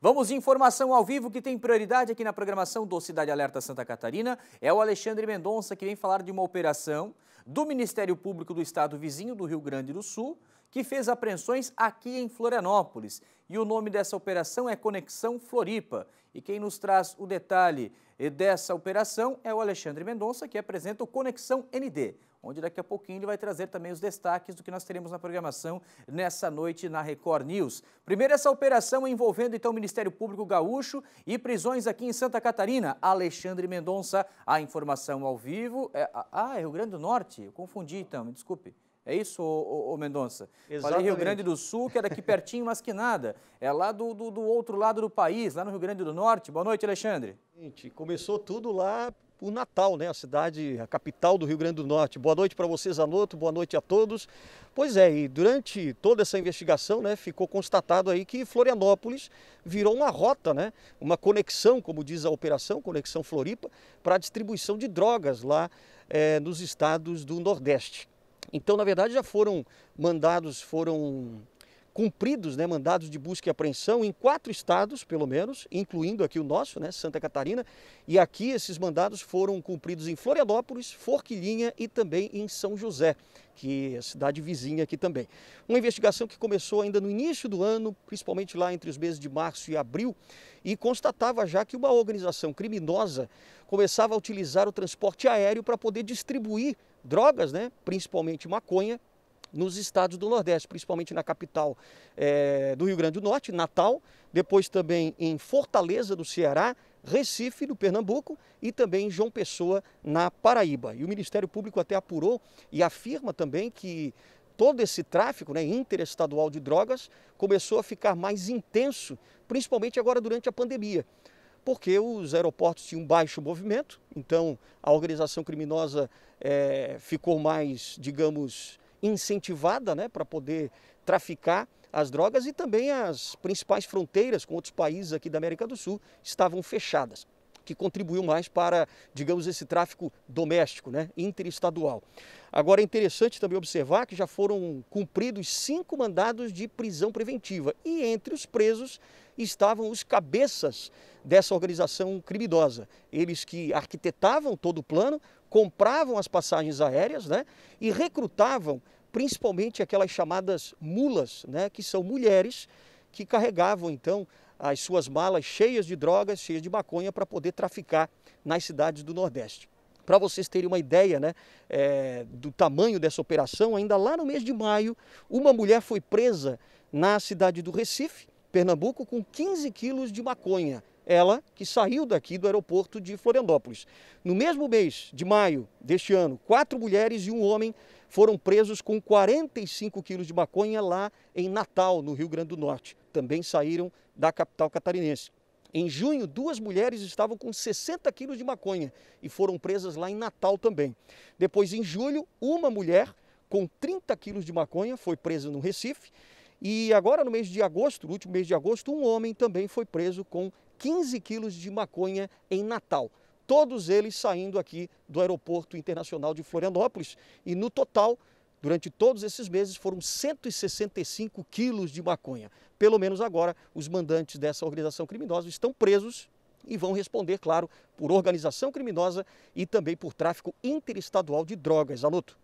Vamos de informação ao vivo que tem prioridade aqui na programação do Cidade Alerta Santa Catarina. É o Alexandre Mendonça que vem falar de uma operação do Ministério Público do Estado vizinho do Rio Grande do Sul que fez apreensões aqui em Florianópolis. E o nome dessa operação é Conexão Floripa. E quem nos traz o detalhe dessa operação é o Alexandre Mendonça, que apresenta o Conexão ND, onde daqui a pouquinho ele vai trazer também os destaques do que nós teremos na programação nessa noite na Record News. Primeiro, essa operação envolvendo então o Ministério Público Gaúcho e prisões aqui em Santa Catarina. Alexandre Mendonça, a informação ao vivo. É... Ah, é Rio Grande do Norte? Eu confundi então, me desculpe. É isso, ô, ô Mendonça? Exatamente. Falei Rio Grande do Sul, que é daqui pertinho, mas que nada. É lá do, do, do, outro lado do país, lá no Rio Grande do Norte. Boa noite, Alexandre. Gente, começou tudo lá por Natal, né? A cidade, a capital do Rio Grande do Norte. Boa noite para vocês, Anoto. Boa noite a todos. Pois é, e durante toda essa investigação, né, ficou constatado aí que Florianópolis virou uma rota, né? Uma conexão, como diz a operação, conexão Floripa, para a distribuição de drogas lá é, nos estados do Nordeste. Então, na verdade, já foram mandados, foram cumpridos né, mandados de busca e apreensão em quatro estados, pelo menos, incluindo aqui o nosso, né, Santa Catarina. E aqui esses mandados foram cumpridos em Florianópolis, Forquilhinha e também em São José, que é a cidade vizinha aqui também. Uma investigação que começou ainda no início do ano, principalmente lá entre os meses de março e abril, e constatava já que uma organização criminosa começava a utilizar o transporte aéreo para poder distribuir drogas, né, principalmente maconha, nos estados do Nordeste, principalmente na capital é, do Rio Grande do Norte, Natal, depois também em Fortaleza do Ceará, Recife, do Pernambuco e também em João Pessoa, na Paraíba. E o Ministério Público até apurou e afirma também que todo esse tráfico né, interestadual de drogas começou a ficar mais intenso, principalmente agora durante a pandemia porque os aeroportos tinham baixo movimento, então a organização criminosa é, ficou mais, digamos, incentivada né, para poder traficar as drogas e também as principais fronteiras com outros países aqui da América do Sul estavam fechadas, que contribuiu mais para, digamos, esse tráfico doméstico, né, interestadual. Agora é interessante também observar que já foram cumpridos cinco mandados de prisão preventiva e entre os presos estavam os cabeças dessa organização criminosa. Eles que arquitetavam todo o plano, compravam as passagens aéreas né, e recrutavam principalmente aquelas chamadas mulas, né, que são mulheres que carregavam então as suas malas cheias de drogas, cheias de maconha para poder traficar nas cidades do Nordeste. Para vocês terem uma ideia né, é, do tamanho dessa operação, ainda lá no mês de maio, uma mulher foi presa na cidade do Recife, Pernambuco, com 15 quilos de maconha ela que saiu daqui do aeroporto de Florianópolis. No mesmo mês de maio deste ano, quatro mulheres e um homem foram presos com 45 quilos de maconha lá em Natal, no Rio Grande do Norte. Também saíram da capital catarinense. Em junho, duas mulheres estavam com 60 quilos de maconha e foram presas lá em Natal também. Depois, em julho, uma mulher com 30 quilos de maconha foi presa no Recife. E agora, no mês de agosto, no último mês de agosto, um homem também foi preso com 15 quilos de maconha em Natal. Todos eles saindo aqui do Aeroporto Internacional de Florianópolis. E no total, durante todos esses meses, foram 165 quilos de maconha. Pelo menos agora, os mandantes dessa organização criminosa estão presos e vão responder, claro, por organização criminosa e também por tráfico interestadual de drogas. Aluto.